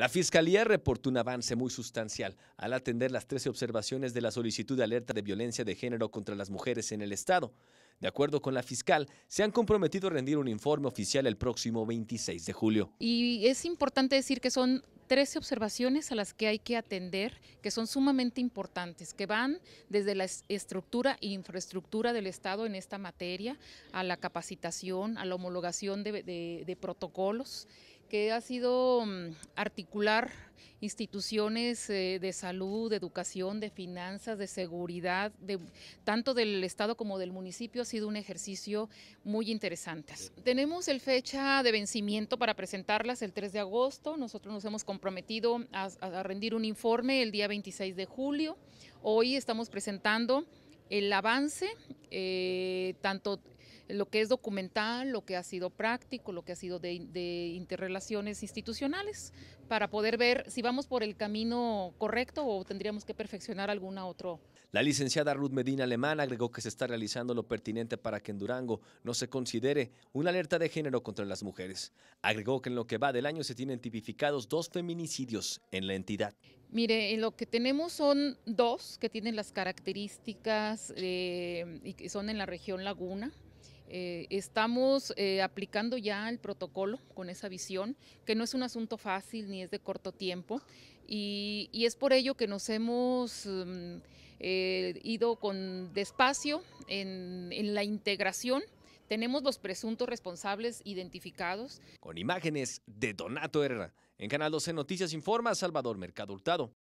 La Fiscalía reportó un avance muy sustancial al atender las 13 observaciones de la solicitud de alerta de violencia de género contra las mujeres en el Estado. De acuerdo con la fiscal, se han comprometido a rendir un informe oficial el próximo 26 de julio. Y es importante decir que son 13 observaciones a las que hay que atender, que son sumamente importantes, que van desde la estructura e infraestructura del Estado en esta materia, a la capacitación, a la homologación de, protocolos que ha sido mm, articular instituciones eh, de salud, de educación, de finanzas, de seguridad, de, tanto del Estado como del municipio, ha sido un ejercicio muy interesante. Tenemos el fecha de vencimiento para presentarlas el 3 de agosto. Nosotros nos hemos comprometido a, rendir un informe el día 26 de julio. Hoy estamos presentando el avance, eh, tanto lo que es documental, lo que ha sido práctico, lo que ha sido de, interrelaciones institucionales, para poder ver si vamos por el camino correcto o tendríamos que perfeccionar alguna otro. La licenciada Ruth Medina Alemán agregó que se está realizando lo pertinente para que en Durango no se considere una alerta de género contra las mujeres. Agregó que en lo que va del año se tienen tipificados dos feminicidios en la entidad. Mire, lo que tenemos son dos que tienen las características eh, y que son en la región Laguna, eh, estamos eh, aplicando ya el protocolo con esa visión, que no es un asunto fácil ni es de corto tiempo, y, es por ello que nos hemos mm, eh, ido con despacio en, la integración. Tenemos los presuntos responsables identificados. Con imágenes de Donato Herrera. En Canal 12 Noticias informa Salvador Mercado Hurtado.